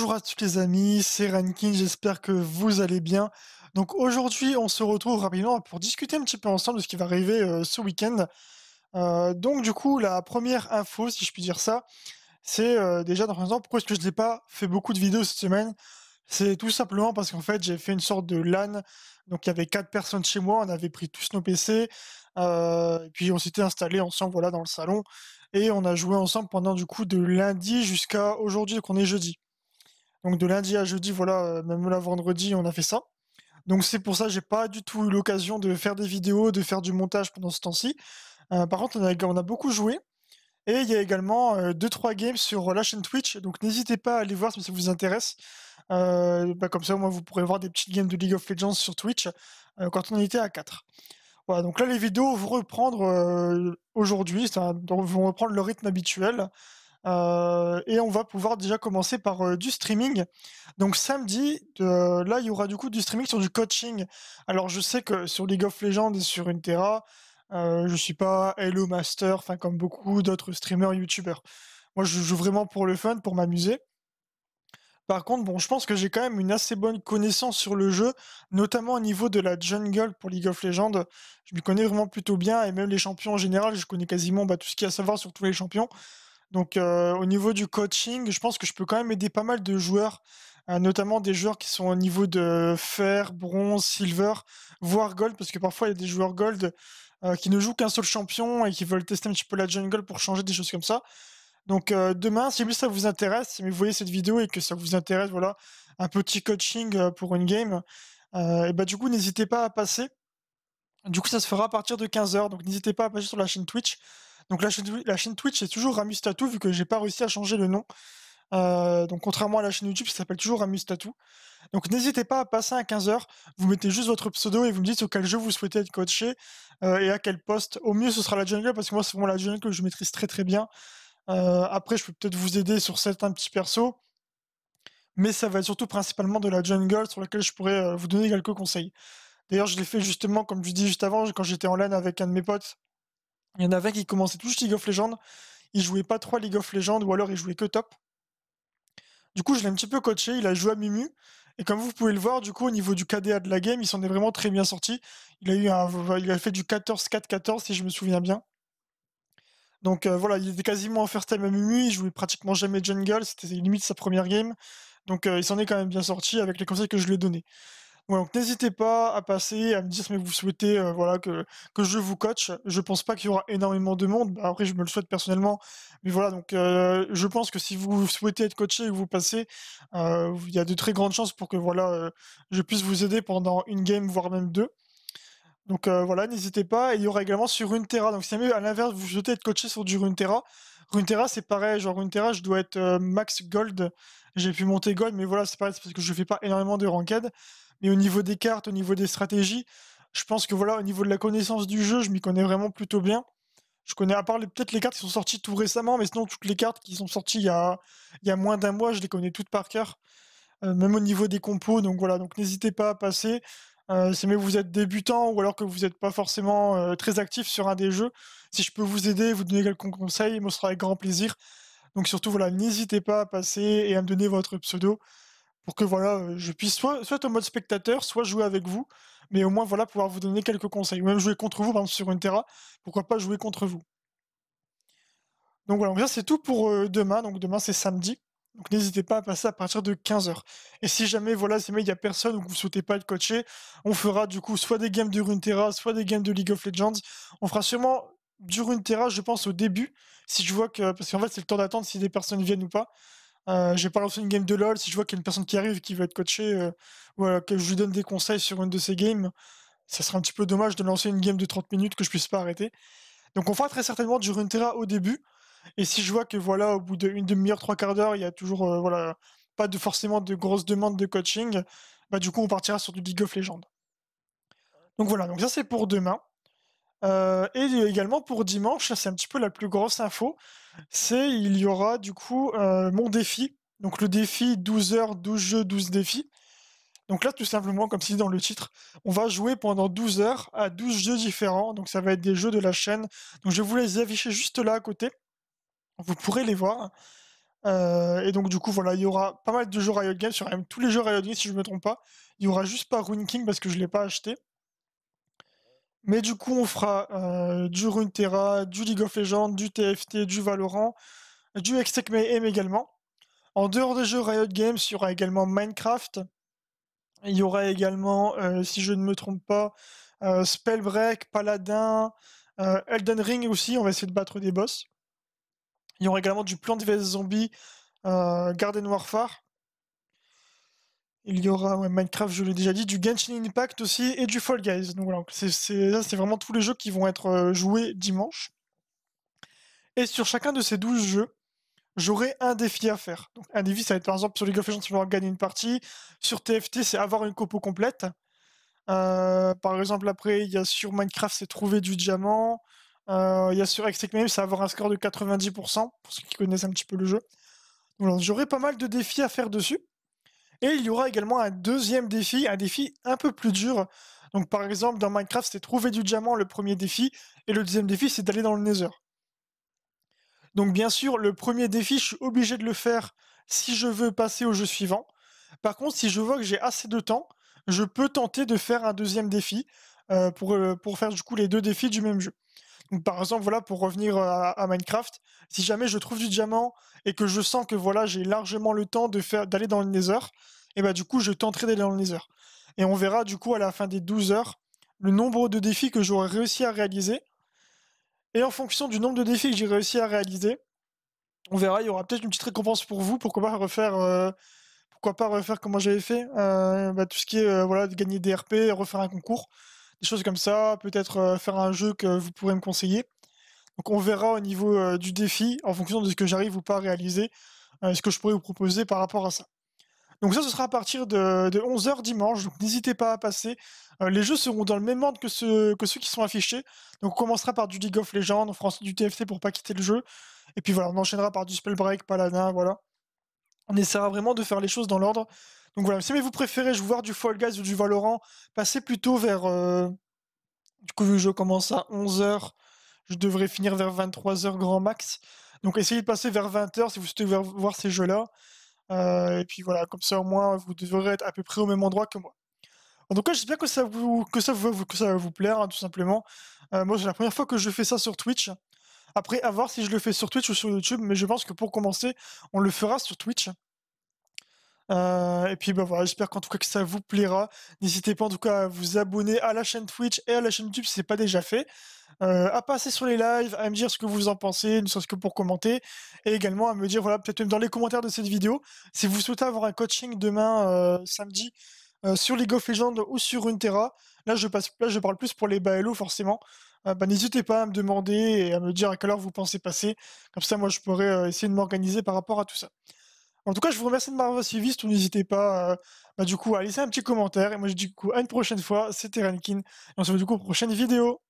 Bonjour à tous les amis, c'est Rankin, j'espère que vous allez bien. Donc aujourd'hui, on se retrouve rapidement pour discuter un petit peu ensemble de ce qui va arriver euh, ce week-end. Euh, donc du coup, la première info, si je puis dire ça, c'est euh, déjà dans un temps, pourquoi est-ce que je n'ai pas fait beaucoup de vidéos cette semaine C'est tout simplement parce qu'en fait, j'ai fait une sorte de LAN. Donc il y avait quatre personnes chez moi, on avait pris tous nos PC, et puis on s'était installés ensemble voilà, dans le salon, et on a joué ensemble pendant du coup de lundi jusqu'à aujourd'hui, qu'on est jeudi. Donc de lundi à jeudi, voilà, euh, même là vendredi, on a fait ça. Donc c'est pour ça que j'ai pas du tout eu l'occasion de faire des vidéos, de faire du montage pendant ce temps-ci. Euh, par contre, on a, beaucoup joué. Et il y a également 2-3 euh, games sur la chaîne Twitch. Donc n'hésitez pas à aller voir si ça vous intéresse. Bah, comme ça, au moins, vous pourrez voir des petites games de League of Legends sur Twitch quand on était à 4. Voilà, donc là, les vidéos vont reprendre aujourd'hui, vont reprendre le rythme habituel. Euh, et on va pouvoir déjà commencer par euh, du streaming. Donc samedi, là, il y aura du coup du streaming sur du coaching. Alors je sais que sur League of Legends et sur Intera, euh, je suis pas Hello Master, enfin comme beaucoup d'autres streamers youtubeurs. Moi, je joue vraiment pour le fun, pour m'amuser. Par contre, bon, je pense que j'ai quand même une assez bonne connaissance sur le jeu, notamment au niveau de la jungle pour League of Legends. Je m'y connais vraiment plutôt bien, et même les champions en général, je connais quasiment bah, tout ce qu'il y a à savoir sur tous les champions. Donc au niveau du coaching, je pense que je peux quand même aider pas mal de joueurs, notamment des joueurs qui sont au niveau de fer, bronze, silver, voire gold, parce que parfois il y a des joueurs gold qui ne jouent qu'un seul champion et qui veulent tester un petit peu la jungle pour changer des choses comme ça. Donc demain, si ça vous intéresse, si vous voyez cette vidéo et que ça vous intéresse, voilà, un petit coaching pour une game, et bah du coup n'hésitez pas à passer. Du coup, ça se fera à partir de 15h, donc n'hésitez pas à passer sur la chaîne Twitch. Donc la chaîne, Twitch c'est toujours Ramus Tattoo vu que j'ai pas réussi à changer le nom. Euh, donc contrairement à la chaîne YouTube, ça s'appelle toujours Ramus Tattoo. Donc n'hésitez pas à passer à 15h, vous mettez juste votre pseudo et vous me dites sur quel jeu vous souhaitez être coaché euh, et à quel poste. Au mieux ce sera la jungle parce que moi c'est vraiment la jungle que je maîtrise très très bien. Euh, après je peux peut-être vous aider sur certains petits persos. Mais ça va être surtout principalement de la jungle sur laquelle je pourrais vous donner quelques conseils. D'ailleurs, je l'ai fait justement, comme je dis juste avant, quand j'étais en LAN avec un de mes potes, il y en avait qui commençaient tous League of Legends, il jouait pas trop League of Legends ou alors il jouait que top. Du coup, je l'ai un petit peu coaché, il a joué à Mimu. Et comme vous pouvez le voir, du coup, au niveau du KDA de la game, il s'en est vraiment très bien sorti. Il a, eu il a fait du 14-4-14, si je me souviens bien. Donc euh, voilà, il était quasiment en first time à Mimu, il jouait pratiquement jamais jungle, c'était limite sa première game. Donc euh, il s'en est quand même bien sorti avec les conseils que je lui ai donnés donc n'hésitez pas à passer, à me dire si vous souhaitez euh, voilà, que, je vous coach. Je pense pas qu'il y aura énormément de monde. Bah, après, je me le souhaite personnellement. Mais voilà, donc euh, je pense que si vous souhaitez être coaché et que vous passez, euh, il y a de très grandes chances pour que voilà, je puisse vous aider pendant une game, voire même deux. Donc voilà, n'hésitez pas. Et il y aura également sur Runeterra. Donc si jamais à l'inverse, vous souhaitez être coaché sur du Runeterra, Runeterra, c'est pareil. Genre, Runeterra, je dois être max gold. J'ai pu monter gold, mais voilà, c'est pareil, parce que je fais pas énormément de ranked mais au niveau des cartes, au niveau des stratégies, je pense que voilà, au niveau de la connaissance du jeu, je m'y connais vraiment plutôt bien. Je connais à part peut-être les cartes qui sont sorties tout récemment, mais sinon toutes les cartes qui sont sorties il y a, moins d'un mois, je les connais toutes par cœur, euh, même au niveau des compos. Donc voilà, donc n'hésitez pas à passer. Euh, si vous êtes débutant ou alors que vous n'êtes pas forcément euh, très actif sur un des jeux, si je peux vous aider, vous donner quelques conseils, moi ce sera avec grand plaisir. Donc surtout voilà, n'hésitez pas à passer et à me donner votre pseudo pour que voilà, euh, je puisse soit, au en mode spectateur, soit jouer avec vous, mais au moins voilà pouvoir vous donner quelques conseils, ou même jouer contre vous, par exemple sur une pourquoi pas jouer contre vous. Donc voilà, c'est tout pour euh, demain, donc demain c'est samedi, donc n'hésitez pas à passer à partir de 15h. Et si jamais voilà, il n'y a personne ou que vous ne souhaitez pas être coaché, on fera du coup soit des games de Runeterra, soit des games de League of Legends, on fera sûrement du Runeterra je pense au début, si je vois que, parce qu'en fait c'est le temps d'attendre si des personnes viennent ou pas, euh, je vais pas lancer une game de LoL. Si je vois qu'il y a une personne qui arrive qui veut être coachée, euh, voilà, que je lui donne des conseils sur une de ces games, ça serait un petit peu dommage de lancer une game de 30 minutes que je puisse pas arrêter. Donc on fera très certainement du Runeterra au début. Et si je vois que voilà, au bout d'une demi-heure, trois quarts d'heure, il y a toujours euh, voilà, pas de forcément de grosses demandes de coaching, bah du coup on partira sur du League of Legends. Donc voilà, donc ça c'est pour demain. Euh, et également pour dimanche, c'est un petit peu la plus grosse info, c'est il y aura du coup euh, mon défi. Donc le défi 12 heures, 12 jeux, 12 défis. Donc là, tout simplement, comme c'est dans le titre, on va jouer pendant 12 heures à 12 jeux différents. Donc ça va être des jeux de la chaîne. Donc je vais vous les afficher juste là à côté. Vous pourrez les voir. Euh, et donc du coup, voilà, il y aura pas mal de jeux Riot Games, sur même tous les jeux Riot Games si je ne me trompe pas. Il y aura juste pas Rune King parce que je ne l'ai pas acheté. Mais du coup, on fera euh, du Runeterra, du League of Legends, du TFT, du Valorant, du Exec Mayhem également. En dehors des jeux Riot Games, il y aura également Minecraft. Il y aura également, euh, si je ne me trompe pas, euh, Spellbreak, Paladin, Elden Ring aussi. On va essayer de battre des boss. Il y aura également du Plant vs Zombie, Garden Warfare il y aura Minecraft, je l'ai déjà dit, du Genshin Impact aussi et du Fall Guys. Donc voilà, c'est, vraiment tous les jeux qui vont être euh, joués dimanche. Et sur chacun de ces 12 jeux, j'aurai un défi à faire. un défi, ça va être par exemple sur League of Legends, il va gagner une partie. Sur TFT, c'est avoir une copo complète. Euh, par exemple, après, il y a sur Minecraft, c'est trouver du diamant. Euh, il y a sur Extreme c'est avoir un score de 90%, pour ceux qui connaissent un petit peu le jeu. Donc, j'aurai pas mal de défis à faire dessus. Et il y aura également un deuxième défi, un défi un peu plus dur. Donc par exemple, dans Minecraft, c'est trouver du diamant le premier défi, et le deuxième défi, c'est d'aller dans le Nether. Donc bien sûr, le premier défi, je suis obligé de le faire si je veux passer au jeu suivant. Par contre, si je vois que j'ai assez de temps, je peux tenter de faire un deuxième défi euh, pour, euh, pour faire du coup les deux défis du même jeu par exemple, voilà, pour revenir euh, à, Minecraft, si jamais je trouve du diamant et que je sens que voilà, j'ai largement le temps de faire, d'aller dans le Nether, et eh bah ben, du coup, je tenterai d'aller dans le Nether. Et on verra du coup à la fin des 12 heures le nombre de défis que j'aurai réussi à réaliser. Et en fonction du nombre de défis que j'ai réussi à réaliser, on verra, il y aura peut-être une petite récompense pour vous. Pourquoi pas refaire, euh, pourquoi pas refaire comment j'avais fait, euh, bah, tout ce qui est voilà, de gagner des RP, refaire un concours des choses comme ça, peut-être euh, faire un jeu que vous pourrez me conseiller. Donc on verra au niveau euh, du défi, en fonction de ce que j'arrive ou pas à réaliser, euh, ce que je pourrais vous proposer par rapport à ça. Donc ça, ce sera à partir de, 11h dimanche, donc n'hésitez pas à passer. les jeux seront dans le même ordre que, ceux qui sont affichés. Donc on commencera par du League of Legends, on fera du TFT pour pas quitter le jeu. Et puis voilà, on enchaînera par du Spellbreak, Paladin, voilà. On essaiera vraiment de faire les choses dans l'ordre donc voilà, si mais vous préférez jouer du Fall Guys ou du Valorant, passez plutôt vers... Euh, du coup, vu que je commence à 11h, je devrais finir vers 23h grand max. Donc essayez de passer vers 20h si vous souhaitez voir ces jeux-là. Euh, et puis voilà, comme ça au moins, vous devrez être à peu près au même endroit que moi. En tout cas, j'espère que ça vous que ça ça va vous plaire, hein, tout simplement. Euh, moi, c'est la première fois que je fais ça sur Twitch. Après, à voir si je le fais sur Twitch ou sur YouTube, mais je pense que pour commencer, on le fera sur Twitch. Euh, et puis bah voilà, j'espère qu'en tout cas que ça vous plaira. N'hésitez pas en tout cas à vous abonner à la chaîne Twitch et à la chaîne YouTube si ce n'est pas déjà fait. Euh, à passer sur les lives, à me dire ce que vous en pensez, ne serait-ce que pour commenter, et également à me dire voilà peut-être même dans les commentaires de cette vidéo si vous souhaitez avoir un coaching demain euh, samedi sur League of Legends ou sur Untera, Là je passe, je parle plus pour les Baello forcément. Bah, n'hésitez pas à me demander et à me dire à quelle heure vous pensez passer. Comme ça moi je pourrais essayer de m'organiser par rapport à tout ça. En tout cas, je vous remercie de m'avoir suivi. n'hésitez pas euh, bah, du coup, à laisser un petit commentaire. Et moi, je dis du coup, à une prochaine fois. C'était Rankin. Et on se voit du coup prochaine vidéo.